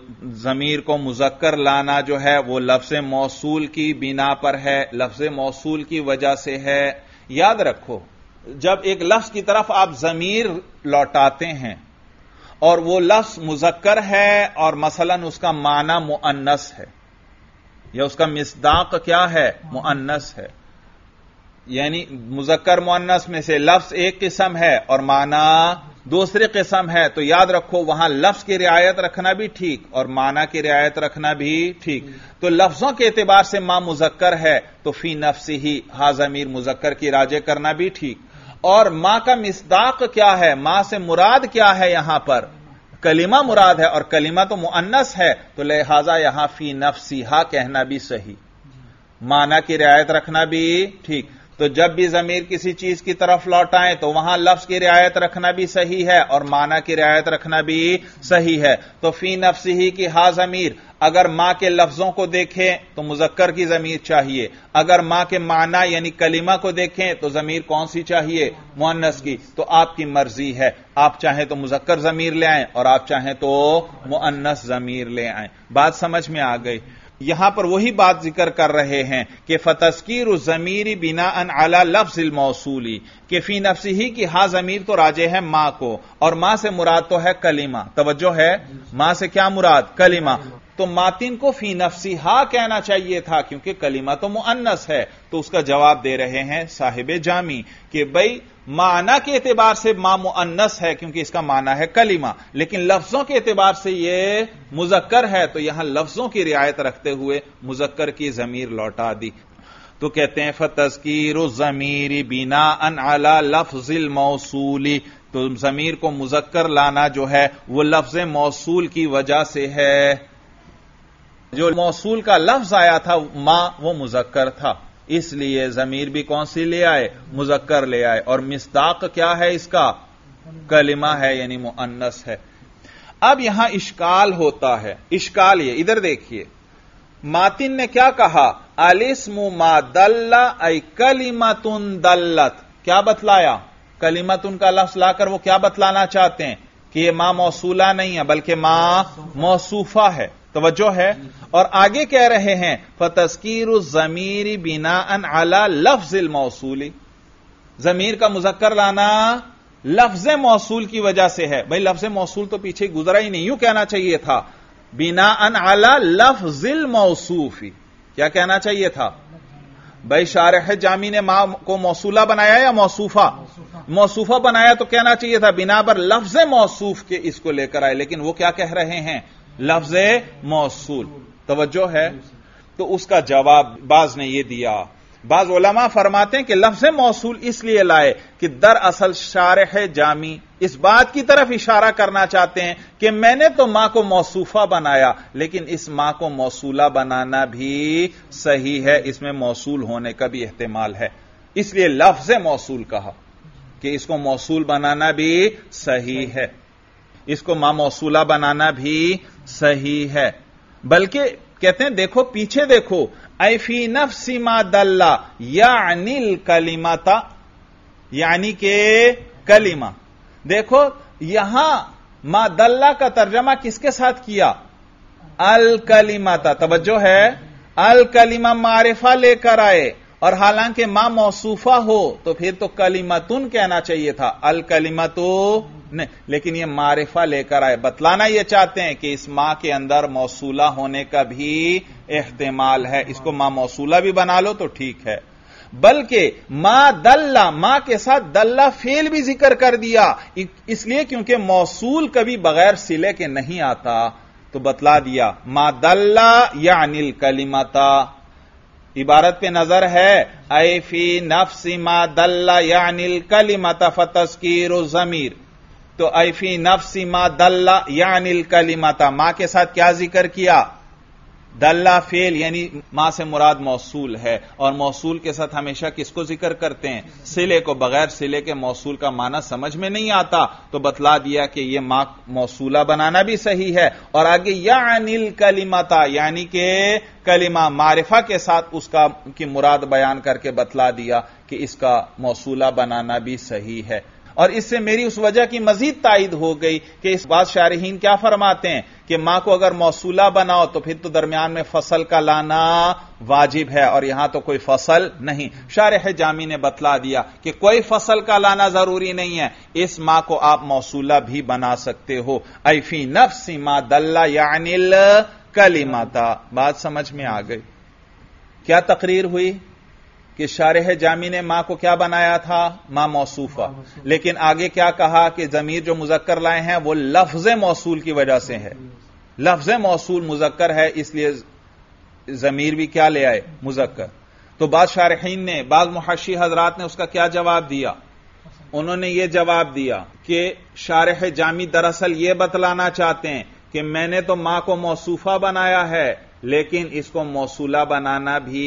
ज़मीर को मुजक्कर लाना जो है वो लफ्ज़ मौसूल की बिना पर है लफ्ज़ मौसूल की वजह से है याद रखो जब एक लफ्ज़ की तरफ आप ज़मीर लौटाते हैं और वो लफ्ज़ मुजक्कर है और मसलन उसका माना मुअन्नस है या उसका मिसदाक क्या है मुअन्नस है यानी मुजक्कर मुन्नस में से लफ्ज एक किस्म है और माना दूसरी किस्म है तो याद रखो वहां लफ्ज की रियायत रखना भी ठीक और माना की रियायत रखना भी ठीक तो लफ्जों के एतबार से मां मुजक्कर है तो फी नफ्स ही अमीर मुजक्कर की राजे करना भी ठीक और मां का मिसदाक क्या है मां से मुराद क्या है यहां पर कलिमा मुराद है और कलिमा तो मुअन्नस है तो लिहाजा यहां फी नफ्सीहा कहना भी सही माना की रियायत रखना भी ठीक तो जब भी जमीर किसी चीज की तरफ लौटाएं तो वहां लफ्ज की रियायत रखना भी सही है और माना की रियायत रखना भी सही है तो फी नफसी ही की हा जमीर अगर मां के लफ्जों को देखें तो मुजक्कर की जमीर चाहिए अगर मां के माना यानी कलिमा को देखें तो जमीर कौन सी चाहिए मुअन्नस की तो आपकी मर्जी है आप चाहें तो मुजक्कर जमीर ले आए और आप चाहें तो मुअन्नस जमीर ले आए बात समझ में आ गई यहां पर वही बात जिक्र कर रहे हैं कि फतस्कीर जमीरी बिना अन आला लफ्ज मौसूली के फी नफसी ही कि हा जमीर तो राजे है मां को और मां से मुराद तो है कलीमा तवज्जो है मां से क्या मुराद कलीमा तो मातिन को फी नफसी हा कहना चाहिए था क्योंकि कलीमा तो मुअन्नस है तो उसका जवाब दे रहे हैं साहिब जामी कि भाई माना के एतबार से मा मुअन्नस है क्योंकि इसका माना है कलीमा लेकिन लफ्जों के एतबार से यह मुजक्कर है तो यहां लफ्जों की रियायत रखते हुए मुजक्कर की जमीर लौटा दी तो कहते हैं फतस्कीर जमीरी बिना अन अला लफ्जिल मौसूली तो जमीर को मुजक्कर लाना जो है वह लफ्ज मौसूल की वजह से है जो मौसूल का लफ्ज आया था मां वो मुजक्कर था इसलिए जमीर भी कौन सी ले आए मुजक्कर ले आए और मिस्ताक क्या है इसका कलिमा है यानी मुअन्नस है अब यहां इश्काल होता है इश्काल ये इधर देखिए मातिन ने क्या कहा अलिस्मु मा दल्ला ऐ कलिमतुन दल्लत क्या बतलाया कलिमतुन का लफ्ज लाकर वो क्या बतलाना चाहते हैं कि ये मां मौसूला नहीं है बल्कि मां मौसूफा है तोज्जो है और आगे कह रहे हैं फतस्कीर जमीरी बिना अन अला लफ्जिल मौसूली जमीर का मुजक्कर लाना लफ्ज मौसूल की वजह से है भाई लफ्ज मौसूल तो पीछे गुजरा ही नहीं यूं कहना चाहिए था बिना अन अला लफ्जिल मौसूफी क्या कहना चाहिए था भाई शारह जामी ने मां को मौसूला बनाया या मौसूफा मौसूफा बनाया तो कहना चाहिए था बिना पर लफ्ज मौसूफ के इसको लेकर आए लेकिन वो क्या कह रहे हैं लफ्ज मौसूल तवज्जो है तो उसका जवाब बाज ने यह दिया बाज ओलमा फरमाते हैं कि लफ्ज मौसूल इसलिए लाए कि दरअसल है जामी इस बात की तरफ इशारा करना चाहते हैं कि मैंने तो मां को मौसूफा बनाया लेकिन इस मां को मौसूला बनाना भी सही है इसमें मौसूल होने का भी एहतमाल है इसलिए लफ्ज मौसूल कहा कि इसको मौसूल बनाना भी सही है इसको मां मौसूला बनाना भी सही है बल्कि कहते हैं देखो पीछे देखो ऐफी सीमा दल्ला या अनिल कलिमाता यानी के कलिमा देखो यहां मा दल्ला का तर्जमा किसके साथ किया अल कलिमाता तवज्जो है अल कलिमा मारिफा लेकर आए और हालांकि मां मौसूफा हो तो फिर तो कलीमतुन कहना चाहिए था अल कलीमतो ने लेकिन ये मारिफा लेकर आए बतलाना ये चाहते हैं कि इस मां के अंदर मौसूला होने का भी एहतमाल है इसको मां मौसूला भी बना लो तो ठीक है बल्कि मां दल्ला मां के साथ दल्ला फेल भी जिक्र कर दिया इसलिए क्योंकि मौसूल कभी बगैर सिले के नहीं आता तो बतला दिया मां दल्ला या अनिल कलिमता इबारत पे नजर है ऐफी नफसी मा दल्ला यानिल कलिमत फतस्कीर जमीर तो ऐफी नफसी मा दल्ला यानिल कलिमता मां के साथ क्या जिक्र किया दल्ला फेल यानी मां से मुराद मौसूल है और मौसूल के साथ हमेशा किसको जिक्र करते हैं सिले को बगैर सिले के मौसूल का माना समझ में नहीं आता तो बतला दिया कि यह मां मौसूला बनाना भी सही है और आगे या अनिल कलिमाता यानी कि कलिमा मारिफा के साथ उसका की मुराद बयान करके बतला दिया कि इसका मौसूला बनाना भी सही है और इससे मेरी उस वजह की मजीद तायद हो गई कि इस बात शारहीन क्या फरमाते हैं कि मां को अगर मौसूला बनाओ तो फिर तो दरमियान में फसल का लाना वाजिब है और यहां तो कोई फसल नहीं शारह जामी ने बतला दिया कि कोई फसल का लाना जरूरी नहीं है इस मां को आप मौसूला भी बना सकते हो ऐफी नफसी मां दल्ला यानिल माता बात समझ में आ गई क्या तकरीर हुई कि शारह जामी ने मां को क्या बनाया था मां मौसूफा लेकिन आगे क्या कहा कि जमीर जो मुजक्कर लाए हैं वो लफ्ज मौसूल की वजह से है लफ्ज मौसूल मुजक्कर है इसलिए जमीर भी क्या ले आए मुजक्कर तो बाद शारहीन ने बाद मुहाशी हजरात ने उसका क्या जवाब दिया उन्होंने यह जवाब दिया कि शारह जामी दरअसल यह बतलाना चाहते हैं कि मैंने तो मां को मौसूफा बनाया है लेकिन इसको मौसूला बनाना भी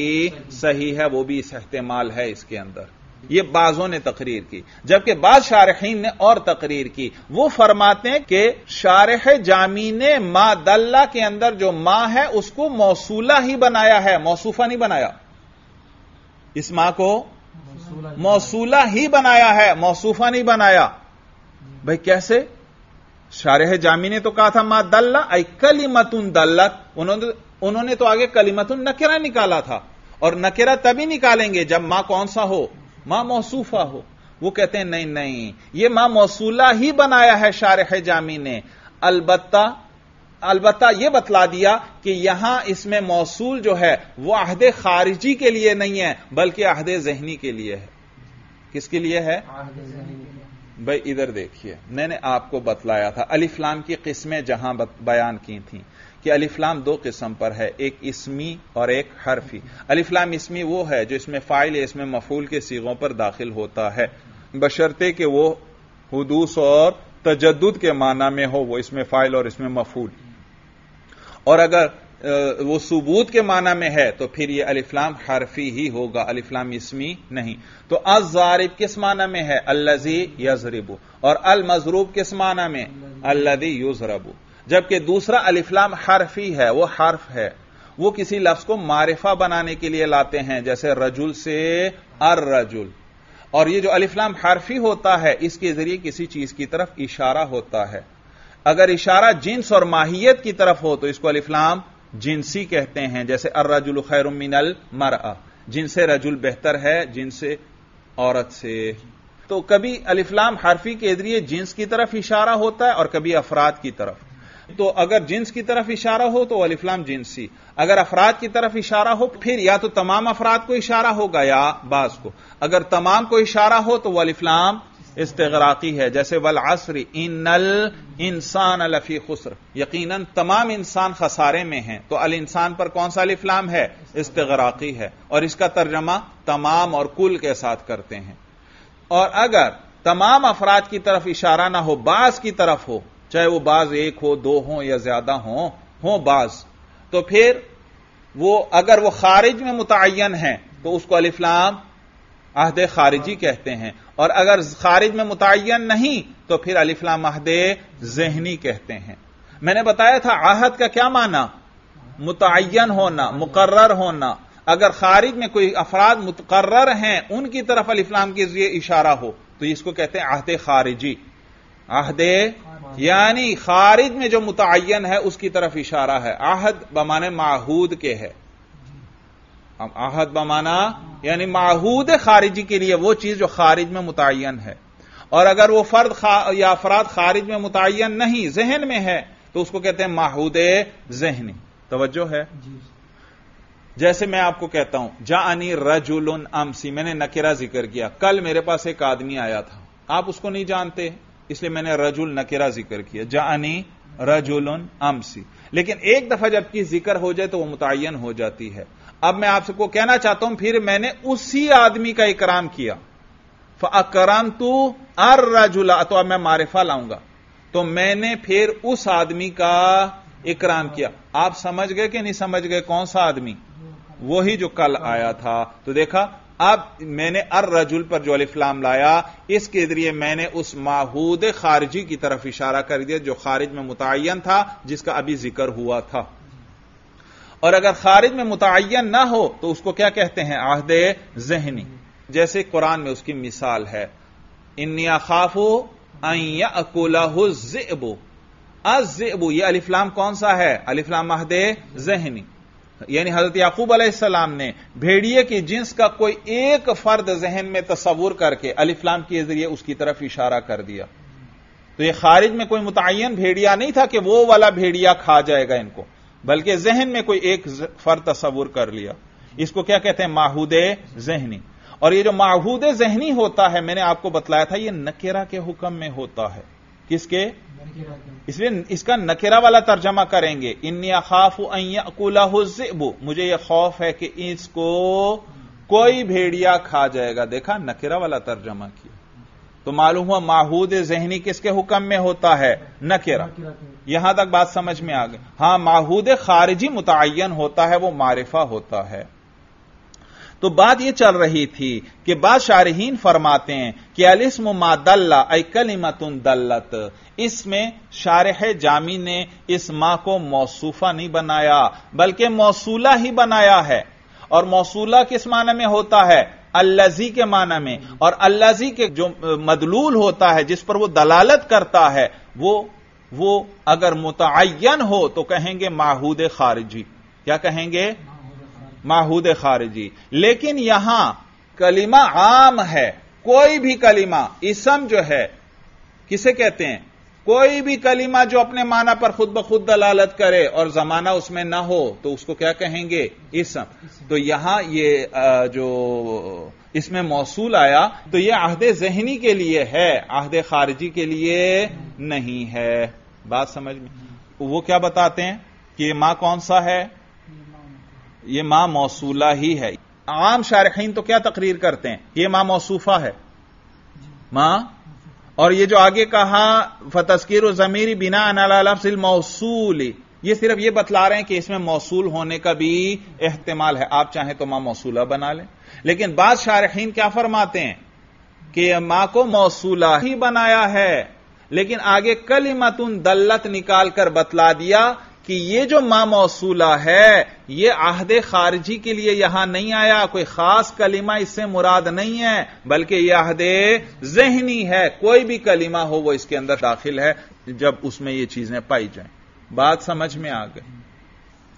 सही है वो भी इस्तेमाल है इसके अंदर ये बाजों ने तकरीर की जबकि बाद शारहीन ने और तकरीर की वो फरमाते हैं कि शारह जामी ने मा दल्ला के अंदर जो मां है उसको मौसूला ही बनाया है मौसूफा नहीं बनाया इस मां को मौसूला ही बनाया है मौसूफा नहीं बनाया भाई कैसे शारह जामी ने तो कहा था मां दल्ला आई कली मतुन दल्लत उन्होंने उन्होंने तो आगे कलिमतुन नकेरा निकाला था और नकेरा तभी निकालेंगे जब मां कौन सा हो मां मौसूफा हो वो कहते हैं नहीं नहीं ये मां मौसूला ही बनाया है शारह जामी ने अलबत्ता अलबत्ता यह बतला दिया कि यहां इसमें मौसूल जो है वह आहदे खारिजी के लिए नहीं है बल्कि आहदे जहनी के लिए है किसके लिए है भाई इधर देखिए मैंने आपको बतलाया था अलिफ्लाम की किस्में जहां बयान की थी कि अलिफ्लाम दो किस्म पर है एक इसमी और एक हरफी अलिफ्लाम इसमी वो है जो इसमें फाइल इसमें मफूल के सीगों पर दाखिल होता है बशर्ते कि वो हदूस और तजद के माना में हो वो इसमें फाइल और इसमें मफूल और अगर वो सबूत के माना में है तो फिर ये अलिफ्लाम हरफी ही होगा अलिफ्लाम इसमी नहीं तो अजारिब किस माना में है अल्लजी यजरिबू और अल मजरूब किस माना में अल्लदी युजरबू जबकि दूसरा अलिफ्लाम ही है वह हर्फ है वह किसी लफ्ज को मारिफा बनाने के लिए लाते हैं जैसे रजुल से अर रजुल और यह जो अलिफ्लाम हर्फी होता है इसके जरिए किसी चीज की तरफ इशारा होता है अगर इशारा जिन्स और माहियत की तरफ हो तो इसको अलिफ्लाम जिन्सी कहते हैं जैसे अर रजुल खैर अल मर जिनसे रजुल बेहतर है जिनसे औरत से तो कभी अलिफ्लाम हर्फी के जरिए जिन्स की तरफ इशारा होता है और कभी अफराद की तरफ तो अगर जिन्स की तरफ इशारा हो तो अलिफ्लाम जिनसी अगर अफराद की तरफ इशारा हो फिर या तो तमाम अफराद को इशारा होगा या बास को अगर तमाम को इशारा हो तो वलिफ्लाम इस्तराकी है जैसे वल इन इनल इंसान अलफी खुसर यकीन तमाम इंसान खसारे में हैं तो अल इंसान पर कौन सा अलिफ्लाम है इस्तराकी है और इसका तर्जमा तमाम और कुल के साथ करते हैं और अगर तमाम अफराद की तरफ इशारा ना हो बास की तरफ हो चाहे वो बाज एक हो दो हो या ज्यादा हो हो बाज तो फिर वो अगर वो खारिज में मुतन है तो उसको अलिफ्लाम आहदे खारिजी कहते हैं और अगर खारिज में मुतन नहीं तो फिर अलिफ्लाम आहदे जहनी कहते हैं मैंने बताया था आहद का क्या माना मुतन होना मुकर्र होना अगर खारिज में कोई अफराद मुकर्र हैं उनकी तरफ अलिफ्लाम के जरिए इशारा हो तो इसको कहते हैं आहद खारिजी आहदे यानी खारिज में जो मुतन है उसकी तरफ इशारा है आहद बमाने माहूद के है हम आहद बमाना यानी माहूद खारिजी के लिए वो चीज जो खारिज में मुतन है और अगर वो फर्द खा, या अफराद खारिज में मुतन नहीं जहन में है तो उसको कहते हैं माहूद जहनी तोज्जो है जैसे मैं आपको कहता हूं जानी रजुल अमसी मैंने नकेरा जिक्र किया कल मेरे पास एक आदमी आया था आप उसको नहीं जानते इसलिए मैंने रजुल नकेरा जिक्र किया जानी रजुल आमसी लेकिन एक दफा जबकि जिक्र हो जाए तो वह मुतन हो जाती है अब मैं आप सबको कहना चाहता हूं फिर मैंने उसी आदमी का इकराम किया अकराम तू अर रजुला तो अब मैं मारिफा लाऊंगा तो मैंने फिर उस आदमी का इकराम किया आप समझ गए कि नहीं समझ गए कौन सा आदमी वही जो कल आया था तो देखा अब मैंने अर रजुल पर जो अलिफ्लाम लाया इसके जरिए मैंने उस माहूद खारिजी की तरफ इशारा कर दिया जो खारिज में मुतन था जिसका अभी जिक्र हुआ था और अगर खारिज में मुतन ना हो तो उसको क्या कहते हैं आहद जहनी जैसे कुरान में उसकी मिसाल है इनिया खाफो अकोला अकोलाहु जेबो अजेबो यह अलिफ्लाम कौन सा है अलिफ्लाम आहदे जहनी यानी हजरत याकूब अलैहिस्सलाम ने भेड़िए की जिंस का कोई एक फर्द जहन में तस्वूर करके अलिफ्लाम के जरिए उसकी तरफ इशारा कर दिया तो यह खारिज में कोई मुतन भेड़िया नहीं था कि वो वाला भेड़िया खा जाएगा इनको बल्कि जहन में कोई एक फर्द तस्वूर कर लिया इसको क्या कहते हैं माहूद जहनी और ये जो माहूद जहनी होता है मैंने आपको बतलाया था यह नकेरा के हुक्म में होता है किसके इसलिए इसका नकेरा वाला तर्जमा करेंगे इन खाफ जिबू मुझे यह खौफ है कि इसको कोई भेड़िया खा जाएगा देखा नकेरा वाला तर्जमा किया तो मालूम हुआ माहूद जहनी किसके हुक्म में होता है नकेरा यहां तक बात समझ में आ गई हां माहूद खारिजी मुतन होता है वो मारिफा होता है तो बात यह चल रही थी कि बाद शारहीन फरमाते हैं कि अलिस्म मादल्ला कलिमतुन दल्लत इसमें शारह जामी ने इस मां को मौसूफा नहीं बनाया बल्कि मौसूला ही बनाया है और मौसूला किस माना में होता है अल्लाजी के माना में और अल्लाजी के जो मदलूल होता है जिस पर वो दलालत करता है वो वो अगर मुतन हो तो कहेंगे माहूद खारिजी क्या कहेंगे माहूद खारजी लेकिन यहां कलिमा आम है कोई भी कलिमा इसम जो है किसे कहते हैं कोई भी कलिमा जो अपने माना पर खुद ब खुद दलालत करे और जमाना उसमें ना हो तो उसको क्या कहेंगे इसम तो यहां ये जो इसमें मौसूल आया तो यह आहद जहनी के लिए है आहद खारजी के लिए नहीं है बात समझ में वो क्या बताते हैं कि मां कौन सा है यह मां मौसूला ही है आम शारखीन तो क्या तकरीर करते हैं यह मां मौसूफा है मां और यह जो आगे कहा फतस्कीर जमीरी बिना अनालफिल मौसूली ये सिर्फ ये बतला रहे हैं कि इसमें मौसूल होने का भी एहतमाल है आप चाहें तो मां मौसूला बना लें लेकिन बाद शारखीन क्या फरमाते हैं कि मां को मौसूला ही बनाया है लेकिन आगे कलिमतुन दल्लत निकालकर बतला दिया कि ये जो मां मौसूला है ये आहदे खारजी के लिए यहां नहीं आया कोई खास कलिमा इससे मुराद नहीं है बल्कि यह आहदे जहनी है कोई भी कलिमा हो वो इसके अंदर दाखिल है जब उसमें ये चीजें पाई जाए बात समझ में आ गई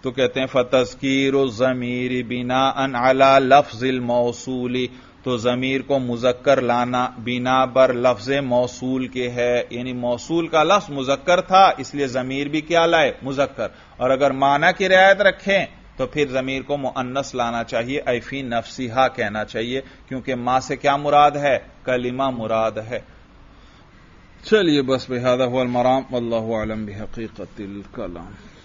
तो कहते हैं फतस्कीर जमीर बिना अन अला लफ्जिल मौसूली तो जमीर को मुजक्कर लाना बिना बर लफ्ज मौसूल के है यानी मौसूल का लफ्ज मुजक्कर था इसलिए जमीर भी क्या लाए मुजक्कर और अगर माना की रियायत रखें तो फिर जमीर को मुअन्नस लाना चाहिए ऐफी नफसीहा कहना चाहिए क्योंकि मां से क्या मुराद है कलिमा मुराद है चलिए बस हुआ मराम अल्लाह आलम भी हकीकत कलाम